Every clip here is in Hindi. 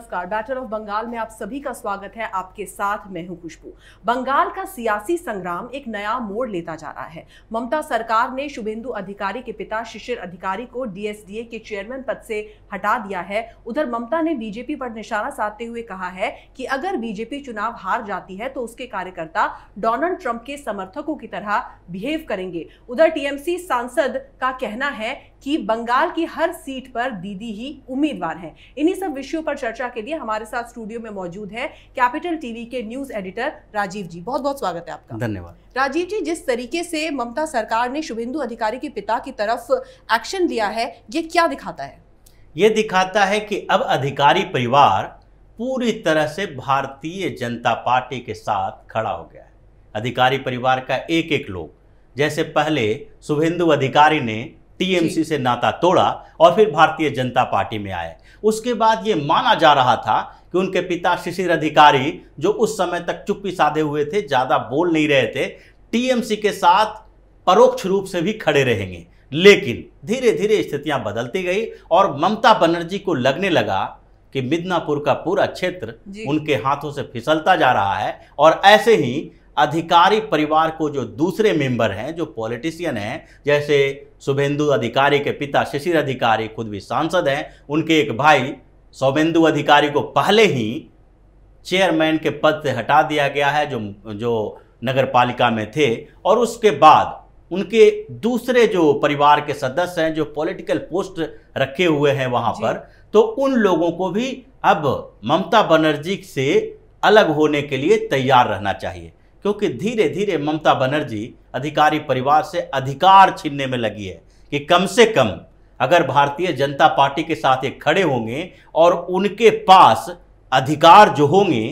नमस्कार बैटर ऑफ बंगाल में आप सभी का स्वागत है आपके साथ मैं हूं खुशबू बंगाल का सियासी संग्राम एक नया मोड़ लेता जा रहा है ममता सरकार ने शुभेंदु अधिकारी के पिता शिशिर अधिकारी को डीएसडीए के चेयरमैन पद से हटा दिया है उधर ममता ने बीजेपी पर निशाना साधते हुए कहा है कि अगर बीजेपी चुनाव हार जाती है तो उसके कार्यकर्ता डोनाल्ड ट्रंप के समर्थकों की तरह बिहेव करेंगे उधर टीएमसी सांसद का कहना है कि बंगाल की हर सीट पर दीदी ही उम्मीदवार हैं इन्हीं सब विषयों पर चर्चा के लिए हमारे साथ स्टूडियो में मौजूद है कैपिटल टीवी के न्यूज एडिटर राजीव जी बहुत बहुत स्वागत है आपका धन्यवाद राजीव जी जिस तरीके से ममता सरकार ने शुभेंदु अधिकारी के पिता की तरफ एक्शन लिया है ये क्या दिखाता है ये दिखाता है कि अब अधिकारी परिवार पूरी तरह से भारतीय जनता पार्टी के साथ खड़ा हो गया है अधिकारी परिवार का एक एक लोग जैसे पहले शुभेंदु अधिकारी ने टीएमसी से नाता तोड़ा और फिर भारतीय जनता पार्टी में आए उसके बाद ये माना जा रहा था कि उनके पिता शिशिर अधिकारी जो उस समय तक चुप्पी साधे हुए थे ज़्यादा बोल नहीं रहे थे टीएमसी के साथ परोक्ष रूप से भी खड़े रहेंगे लेकिन धीरे धीरे स्थितियां बदलती गई और ममता बनर्जी को लगने लगा कि मिदनापुर का पूरा क्षेत्र उनके हाथों से फिसलता जा रहा है और ऐसे ही अधिकारी परिवार को जो दूसरे मेंबर हैं जो पॉलिटिशियन हैं जैसे शुभेंदु अधिकारी के पिता शिशिर अधिकारी खुद भी सांसद हैं उनके एक भाई शोभेंदु अधिकारी को पहले ही चेयरमैन के पद से हटा दिया गया है जो जो नगर पालिका में थे और उसके बाद उनके दूसरे जो परिवार के सदस्य हैं जो पॉलिटिकल पोस्ट रखे हुए हैं वहाँ पर तो उन लोगों को भी अब ममता बनर्जी से अलग होने के लिए तैयार रहना चाहिए क्योंकि धीरे धीरे ममता बनर्जी अधिकारी परिवार से अधिकार छीनने में लगी है कि कम से कम अगर भारतीय जनता पार्टी के साथ ये खड़े होंगे और उनके पास अधिकार जो होंगे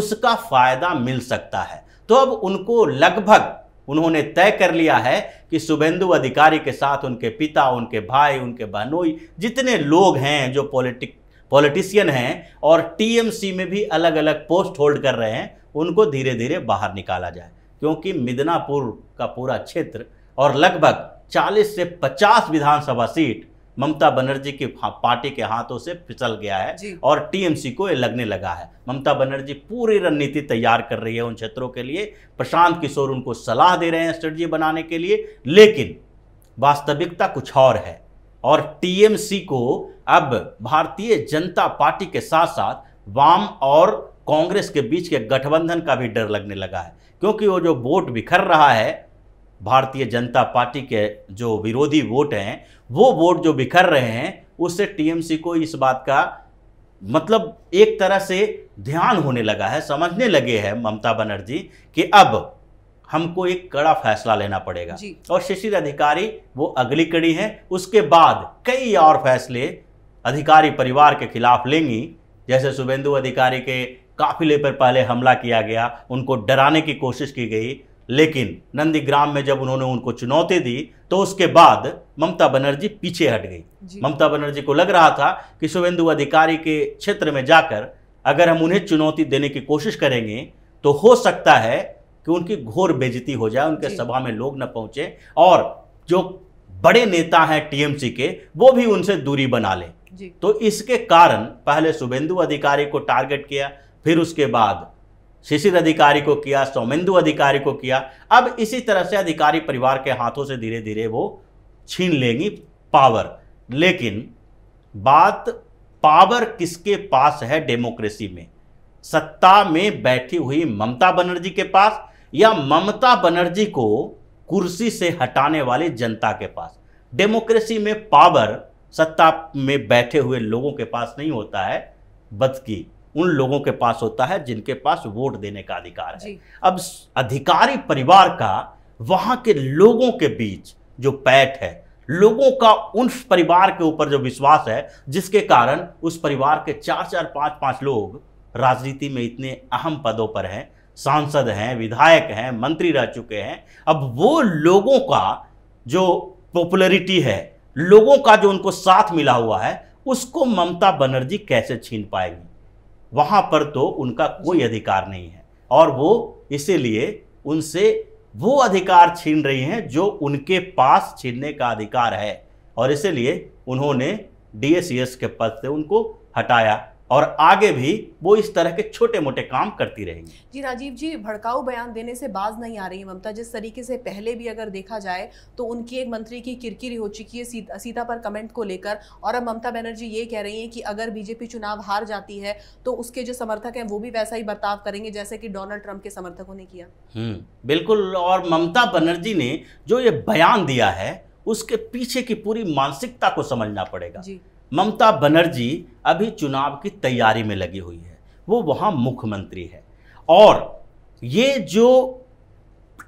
उसका फायदा मिल सकता है तो अब उनको लगभग उन्होंने तय कर लिया है कि शुभेंदु अधिकारी के साथ उनके पिता उनके भाई उनके बहनोई जितने लोग हैं जो पॉलिटिक पॉलिटिशियन हैं और टीएमसी में भी अलग अलग पोस्ट होल्ड कर रहे हैं उनको धीरे धीरे बाहर निकाला जाए क्योंकि मिदनापुर का पूरा क्षेत्र और लगभग 40 से 50 विधानसभा सीट ममता बनर्जी की पार्टी के हाथों से फिसल गया है और टीएमसी को ये लगने लगा है ममता बनर्जी पूरी रणनीति तैयार कर रही है उन क्षेत्रों के लिए प्रशांत किशोर उनको सलाह दे रहे हैं स्ट्रेटजी बनाने के लिए लेकिन वास्तविकता कुछ और है और टीएमसी को अब भारतीय जनता पार्टी के साथ साथ वाम और कांग्रेस के बीच के गठबंधन का भी डर लगने लगा है क्योंकि वो जो वोट बिखर रहा है भारतीय जनता पार्टी के जो विरोधी वोट हैं वो वोट जो बिखर रहे हैं उससे टीएमसी को इस बात का मतलब एक तरह से ध्यान होने लगा है समझने लगे हैं ममता बनर्जी कि अब हमको एक कड़ा फैसला लेना पड़ेगा और शिशिर अधिकारी वो अगली कड़ी है उसके बाद कई और फैसले अधिकारी परिवार के खिलाफ लेंगी जैसे शुभेंदु अधिकारी के काफिले पर पहले हमला किया गया उनको डराने की कोशिश की गई लेकिन नंदीग्राम में जब उन्होंने उनको चुनौती दी तो उसके बाद ममता बनर्जी पीछे हट गई ममता बनर्जी को लग रहा था कि शुभेंदु अधिकारी के क्षेत्र में जाकर अगर हम उन्हें चुनौती देने की कोशिश करेंगे तो हो सकता है कि उनकी घोर बेजती हो जाए उनके सभा में लोग न पहुंचे और जो बड़े नेता हैं टीएमसी के वो भी उनसे दूरी बना लें तो इसके कारण पहले शुभेंदु अधिकारी को टारगेट किया फिर उसके बाद शिशिर अधिकारी को किया सौमेंदु अधिकारी को किया अब इसी तरह से अधिकारी परिवार के हाथों से धीरे धीरे वो छीन लेंगी पावर लेकिन बात पावर किसके पास है डेमोक्रेसी में सत्ता में बैठी हुई ममता बनर्जी के पास या ममता बनर्जी को कुर्सी से हटाने वाली जनता के पास डेमोक्रेसी में पावर सत्ता में बैठे हुए लोगों के पास नहीं होता है बदकी उन लोगों के पास होता है जिनके पास वोट देने का अधिकार है अब अधिकारी परिवार का वहां के लोगों के बीच जो पैठ है लोगों का उन परिवार के ऊपर जो विश्वास है जिसके कारण उस परिवार के चार चार पांच पांच लोग राजनीति में इतने अहम पदों पर हैं सांसद हैं विधायक हैं मंत्री रह चुके हैं अब वो लोगों का जो पॉपुलैरिटी है लोगों का जो उनको साथ मिला हुआ है उसको ममता बनर्जी कैसे छीन पाएगी वहाँ पर तो उनका कोई अधिकार नहीं है और वो इसीलिए उनसे वो अधिकार छीन रही हैं जो उनके पास छीनने का अधिकार है और इसीलिए उन्होंने डी के पद से उनको हटाया और आगे भी वो इस तरह के छोटे मोटे काम करती रहेंगी जी राजीव जी भड़काऊ बयान देने से बाज नहीं आ रही ममता जिस तरीके से पहले भी अगर देखा जाए तो उनकी एक मंत्री की किरकिरी हो चुकी है सीता, सीता पर कमेंट को लेकर और अब ममता बनर्जी ये कह रही हैं कि अगर बीजेपी चुनाव हार जाती है तो उसके जो समर्थक हैं वो भी वैसा ही बर्ताव करेंगे जैसे कि डोनाल्ड ट्रंप के समर्थकों ने किया हम्म, बिल्कुल और ममता बनर्जी ने जो ये बयान दिया है उसके पीछे की पूरी मानसिकता को समझना पड़ेगा जी ममता बनर्जी अभी चुनाव की तैयारी में लगी हुई है वो वहाँ मुख्यमंत्री है और ये जो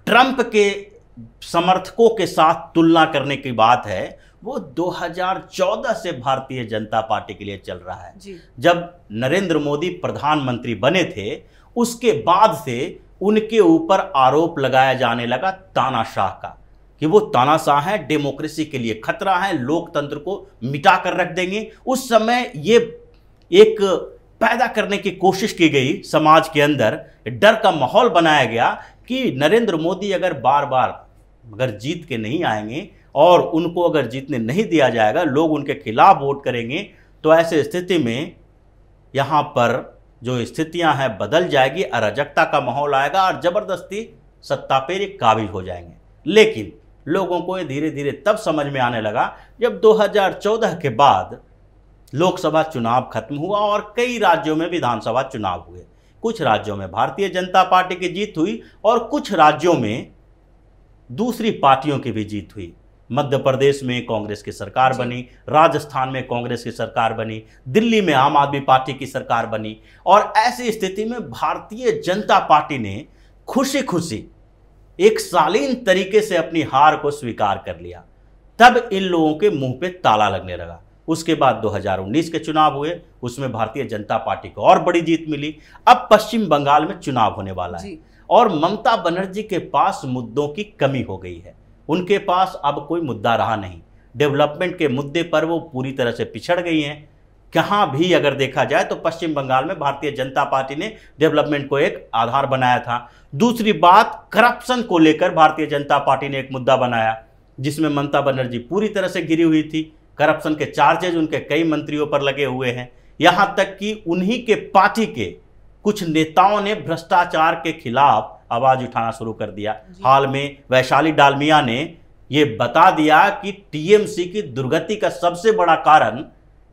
ट्रंप के समर्थकों के साथ तुलना करने की बात है वो 2014 से भारतीय जनता पार्टी के लिए चल रहा है जब नरेंद्र मोदी प्रधानमंत्री बने थे उसके बाद से उनके ऊपर आरोप लगाया जाने लगा तानाशाह का कि वो तानाशाह हैं डेमोक्रेसी के लिए खतरा है लोकतंत्र को मिटा कर रख देंगे उस समय ये एक पैदा करने की कोशिश की गई समाज के अंदर डर का माहौल बनाया गया कि नरेंद्र मोदी अगर बार बार अगर जीत के नहीं आएंगे और उनको अगर जीतने नहीं दिया जाएगा लोग उनके खिलाफ वोट करेंगे तो ऐसे स्थिति में यहाँ पर जो स्थितियाँ हैं बदल जाएगी अराजकता का माहौल आएगा और ज़बरदस्ती सत्ता पर काबिल हो जाएंगे लेकिन लोगों को ये धीरे धीरे तब समझ में आने लगा जब 2014 के बाद लोकसभा चुनाव खत्म हुआ और कई राज्यों में विधानसभा चुनाव हुए कुछ राज्यों में भारतीय जनता पार्टी की जीत हुई और कुछ राज्यों में दूसरी पार्टियों की भी जीत हुई मध्य प्रदेश में कांग्रेस की सरकार बनी राजस्थान में कांग्रेस की सरकार बनी दिल्ली में आम आदमी पार्टी की सरकार बनी और ऐसी स्थिति में भारतीय जनता पार्टी ने खुशी खुशी एक शालीन तरीके से अपनी हार को स्वीकार कर लिया तब इन लोगों के मुंह पे ताला लगने लगा उसके बाद 2019 के चुनाव हुए उसमें भारतीय जनता पार्टी को और बड़ी जीत मिली अब पश्चिम बंगाल में चुनाव होने वाला है और ममता बनर्जी के पास मुद्दों की कमी हो गई है उनके पास अब कोई मुद्दा रहा नहीं डेवलपमेंट के मुद्दे पर वो पूरी तरह से पिछड़ गई हैं कहाँ भी अगर देखा जाए तो पश्चिम बंगाल में भारतीय जनता पार्टी ने डेवलपमेंट को एक आधार बनाया था दूसरी बात करप्शन को लेकर भारतीय जनता पार्टी ने एक मुद्दा बनाया जिसमें ममता बनर्जी पूरी तरह से गिरी हुई थी करप्शन के चार्जेज उनके कई मंत्रियों पर लगे हुए हैं यहाँ तक कि उन्हीं के पार्टी के कुछ नेताओं ने भ्रष्टाचार के खिलाफ आवाज उठाना शुरू कर दिया हाल में वैशाली डालमिया ने यह बता दिया कि टीएमसी की दुर्गति का सबसे बड़ा कारण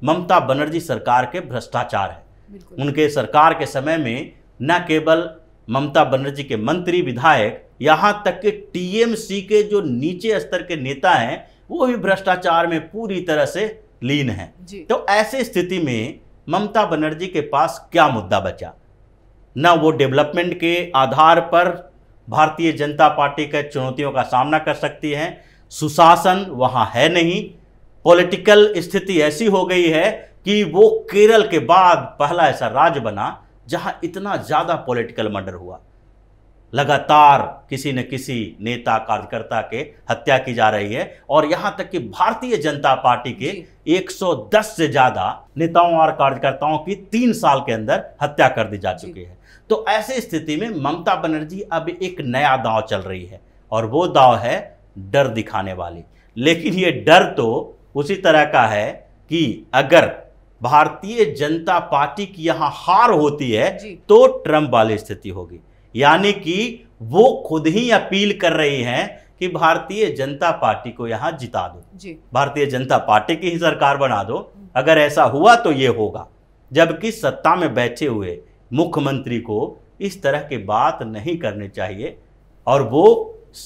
ममता बनर्जी सरकार के भ्रष्टाचार है उनके सरकार के समय में न केवल ममता बनर्जी के मंत्री विधायक यहाँ तक कि टीएमसी के जो नीचे स्तर के नेता हैं वो भी भ्रष्टाचार में पूरी तरह से लीन हैं तो ऐसे स्थिति में ममता बनर्जी के पास क्या मुद्दा बचा न वो डेवलपमेंट के आधार पर भारतीय जनता पार्टी के चुनौतियों का सामना कर सकती है सुशासन वहाँ है नहीं पॉलिटिकल स्थिति ऐसी हो गई है कि वो केरल के बाद पहला ऐसा राज्य बना जहां इतना ज़्यादा पॉलिटिकल मर्डर हुआ लगातार किसी न किसी नेता कार्यकर्ता के हत्या की जा रही है और यहाँ तक कि भारतीय जनता पार्टी के 110 से ज़्यादा नेताओं और कार्यकर्ताओं की तीन साल के अंदर हत्या कर दी जा चुकी है तो ऐसी स्थिति में ममता बनर्जी अब एक नया दांव चल रही है और वो दांव है डर दिखाने वाली लेकिन ये डर तो उसी तरह का है कि अगर भारतीय जनता पार्टी की यहाँ हार होती है तो ट्रंप वाली स्थिति होगी यानी कि वो खुद ही अपील कर रही हैं कि भारतीय जनता पार्टी को यहाँ जिता दो भारतीय जनता पार्टी की ही सरकार बना दो अगर ऐसा हुआ तो ये होगा जबकि सत्ता में बैठे हुए मुख्यमंत्री को इस तरह की बात नहीं करनी चाहिए और वो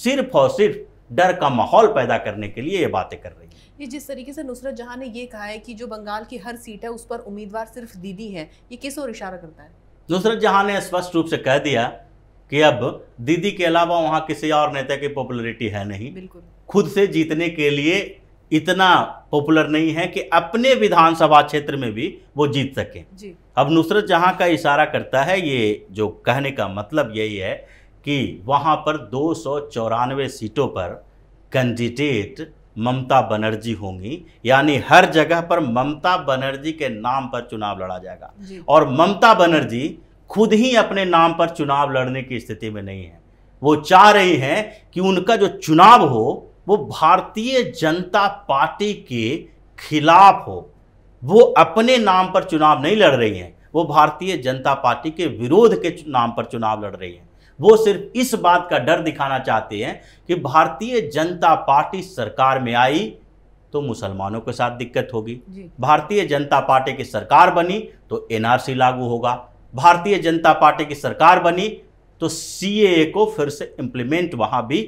सिर्फ और सिर्फ डर का माहौल पैदा करने के लिए ये बातें कर रही है ये जिस तरीके से नुसरत जहां ने ये कहा है कि जो बंगाल की हर सीट है उस पर उम्मीदवार सिर्फ दीदी है ये किस और इशारा करता है नुसरत जहां ने स्पष्ट रूप से कह दिया कि अब दीदी के अलावा वहां किसी और नेता की पॉपुलरिटी है नहीं बिल्कुल खुद से जीतने के लिए इतना पॉपुलर नहीं है कि अपने विधानसभा क्षेत्र में भी वो जीत सके जी। अब नुसरत जहां का इशारा करता है ये जो कहने का मतलब यही है कि वहां पर दो सीटों पर कैंडिडेट ममता बनर्जी होंगी यानी हर जगह पर ममता बनर्जी के नाम पर चुनाव लड़ा जाएगा और ममता बनर्जी खुद ही अपने नाम पर चुनाव लड़ने की स्थिति में नहीं है वो चाह रही हैं कि उनका जो चुनाव हो वो भारतीय जनता पार्टी के खिलाफ हो वो अपने नाम पर चुनाव नहीं लड़ रही हैं वो भारतीय जनता पार्टी के विरोध के नाम पर चुनाव लड़ रही हैं वो सिर्फ इस बात का डर दिखाना चाहते हैं कि भारतीय जनता पार्टी सरकार में आई तो मुसलमानों के साथ दिक्कत होगी भारतीय जनता पार्टी की सरकार बनी तो एनआरसी लागू होगा भारतीय जनता पार्टी की सरकार बनी तो सी को फिर से इम्प्लीमेंट वहां भी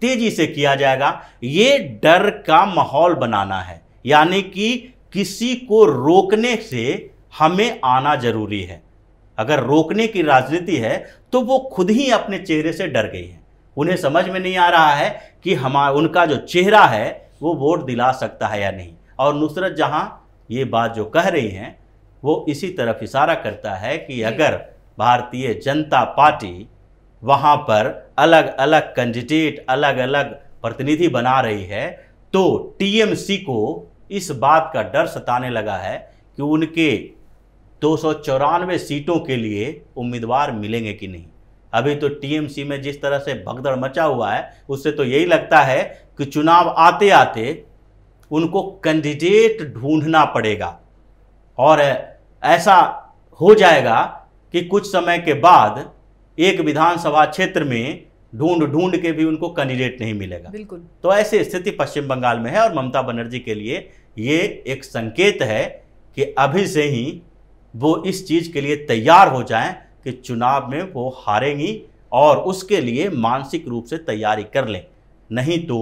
तेजी से किया जाएगा ये डर का माहौल बनाना है यानी कि किसी को रोकने से हमें आना जरूरी है अगर रोकने की राजनीति है तो वो खुद ही अपने चेहरे से डर गई है उन्हें समझ में नहीं आ रहा है कि हम उनका जो चेहरा है वो वोट दिला सकता है या नहीं और नुसरत जहाँ ये बात जो कह रही हैं वो इसी तरफ इशारा करता है कि अगर भारतीय जनता पार्टी वहाँ पर अलग अलग कैंडिडेट अलग अलग प्रतिनिधि बना रही है तो टीएमसी को इस बात का डर सताने लगा है कि उनके दो सीटों के लिए उम्मीदवार मिलेंगे कि नहीं अभी तो टीएमसी में जिस तरह से भगदड़ मचा हुआ है उससे तो यही लगता है कि चुनाव आते आते उनको कैंडिडेट ढूंढना पड़ेगा और ऐसा हो जाएगा कि कुछ समय के बाद एक विधानसभा क्षेत्र में ढूंढ ढूंढ के भी उनको कैंडिडेट नहीं मिलेगा बिल्कुल तो ऐसी स्थिति पश्चिम बंगाल में है और ममता बनर्जी के लिए ये एक संकेत है कि अभी से ही वो इस चीज़ के लिए तैयार हो जाएं कि चुनाव में वो हारेंगी और उसके लिए मानसिक रूप से तैयारी कर लें नहीं तो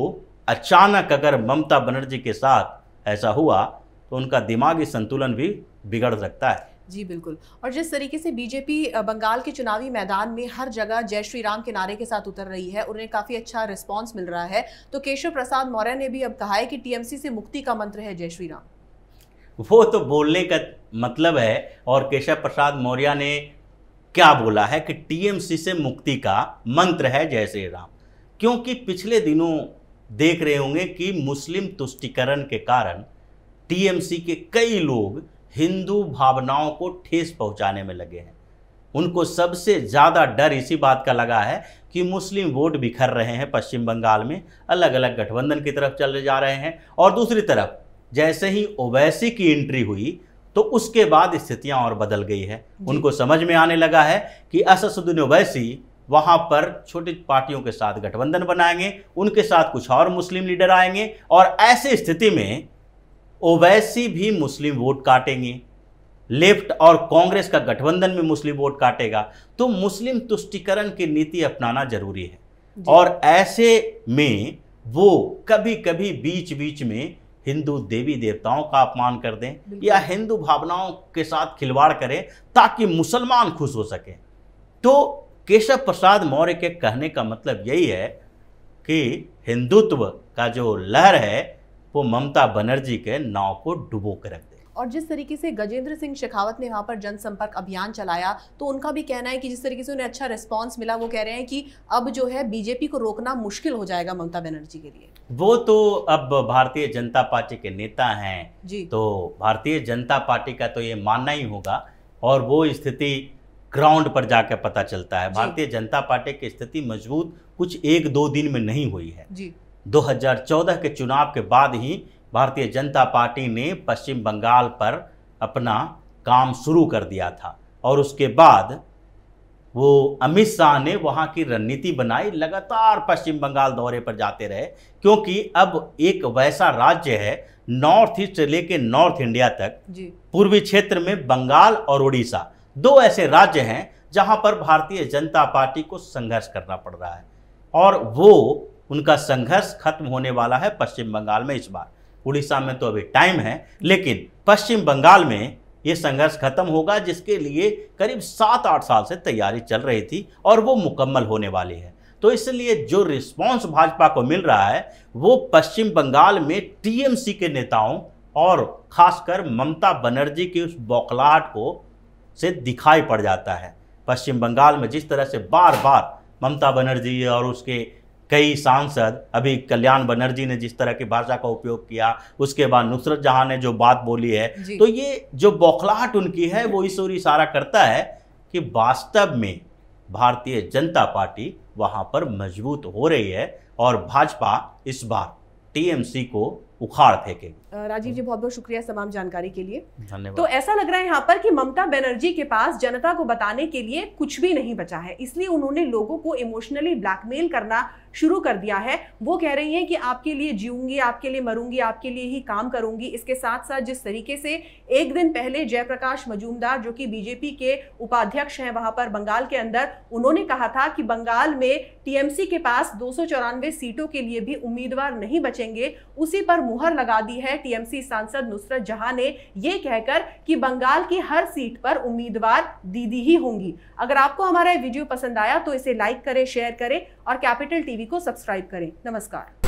अचानक अगर ममता बनर्जी के साथ ऐसा हुआ तो उनका दिमागी संतुलन भी बिगड़ सकता है जी बिल्कुल और जिस तरीके से बीजेपी बंगाल के चुनावी मैदान में हर जगह जय श्री राम के नारे के साथ उतर रही है उन्हें काफ़ी अच्छा रिस्पांस मिल रहा है तो केशव प्रसाद मौर्य ने भी अब कहा है कि टीएमसी से मुक्ति का मंत्र है जय श्री राम वो तो बोलने का मतलब है और केशव प्रसाद मौर्य ने क्या बोला है कि टीएमसी से मुक्ति का मंत्र है जय श्री राम क्योंकि पिछले दिनों देख रहे होंगे कि मुस्लिम तुष्टिकरण के कारण टीएमसी के कई लोग हिंदू भावनाओं को ठेस पहुंचाने में लगे हैं उनको सबसे ज़्यादा डर इसी बात का लगा है कि मुस्लिम वोट बिखर रहे हैं पश्चिम बंगाल में अलग अलग गठबंधन की तरफ चले जा रहे हैं और दूसरी तरफ जैसे ही ओवैसी की एंट्री हुई तो उसके बाद स्थितियां और बदल गई है उनको समझ में आने लगा है कि असदुद्दीन ओवैसी वहां पर छोटी पार्टियों के साथ गठबंधन बनाएंगे उनके साथ कुछ और मुस्लिम लीडर आएंगे और ऐसी स्थिति में ओवैसी भी मुस्लिम वोट काटेंगे लेफ्ट और कांग्रेस का गठबंधन में मुस्लिम वोट काटेगा तो मुस्लिम तुष्टिकरण की नीति अपनाना जरूरी है और ऐसे में वो कभी कभी बीच बीच में हिंदू देवी देवताओं का अपमान कर दें या हिंदू भावनाओं के साथ खिलवाड़ करें ताकि मुसलमान खुश हो सकें तो केशव प्रसाद मौर्य के कहने का मतलब यही है कि हिंदुत्व का जो लहर है वो ममता बनर्जी के नाव को डुबो कर रख और जिस तरीके से गजेंद्र सिंह शेखावत ने वहाँ पर जनसंपर्क अभियान चलाया तो उनका भी कहना है कि जिस तरीके से उन्हें अच्छा रिस्पॉन्स मिला वो कह रहे हैं कि अब जो है बीजेपी को रोकना मुश्किल हो जाएगा ममता बनर्जी के लिए वो तो अब भारतीय जनता पार्टी के नेता हैं जी तो भारतीय जनता पार्टी का तो ये मानना ही होगा और वो स्थिति ग्राउंड पर जाकर पता चलता है भारतीय जनता पार्टी की स्थिति मजबूत कुछ एक दो दिन में नहीं हुई है जी 2014 के चुनाव के बाद ही भारतीय जनता पार्टी ने पश्चिम बंगाल पर अपना काम शुरू कर दिया था और उसके बाद वो अमित शाह ने वहाँ की रणनीति बनाई लगातार पश्चिम बंगाल दौरे पर जाते रहे क्योंकि अब एक वैसा राज्य है नॉर्थ ईस्ट से लेके नॉर्थ इंडिया तक पूर्वी क्षेत्र में बंगाल और उड़ीसा दो ऐसे राज्य हैं जहाँ पर भारतीय जनता पार्टी को संघर्ष करना पड़ रहा है और वो उनका संघर्ष खत्म होने वाला है पश्चिम बंगाल में इस बार उड़ीसा में तो अभी टाइम है लेकिन पश्चिम बंगाल में ये संघर्ष खत्म होगा जिसके लिए करीब सात आठ साल से तैयारी चल रही थी और वो मुकम्मल होने वाली है तो इसलिए जो रिस्पांस भाजपा को मिल रहा है वो पश्चिम बंगाल में टीएमसी के नेताओं और खासकर ममता बनर्जी की उस बौखलाहट को से दिखाई पड़ जाता है पश्चिम बंगाल में जिस तरह से बार बार ममता बनर्जी और उसके कई सांसद अभी कल्याण बनर्जी ने जिस तरह की भाषा का उपयोग किया उसके बाद नुसरत जहां ने जो बात बोली है तो ये जो बौखलाहट उनकी है वो इस ओर इशारा करता है कि वास्तव में भारतीय जनता पार्टी वहां पर मजबूत हो रही है और भाजपा इस बार टीएमसी को उखाड़ फेंके राजीव जी बहुत बहुत शुक्रिया तमाम जानकारी के लिए धन्यवाद तो ऐसा लग रहा है यहाँ पर कि ममता बनर्जी के पास जनता को बताने के लिए कुछ भी नहीं बचा है इसलिए उन्होंने लोगों को इमोशनली ब्लैकमेल करना शुरू कर दिया है वो कह रही हैं कि आपके लिए जीऊंगी आपके लिए मरूंगी आपके लिए ही काम करूंगी इसके साथ साथ जिस तरीके से एक दिन पहले जयप्रकाश मजूमदार जो कि बीजेपी के उपाध्यक्ष हैं वहां पर बंगाल के अंदर उन्होंने कहा था कि बंगाल में टीएमसी के पास दो सीटों के लिए भी उम्मीदवार नहीं बचेंगे उसी पर मुहर लगा दी है टीएमसी सांसद नुसरत जहां ने यह कहकर कि बंगाल की हर सीट पर उम्मीदवार दीदी ही होंगी अगर आपको हमारा वीडियो पसंद आया तो इसे लाइक करें शेयर करें और कैपिटल टीवी टीवी को सब्सक्राइब करें नमस्कार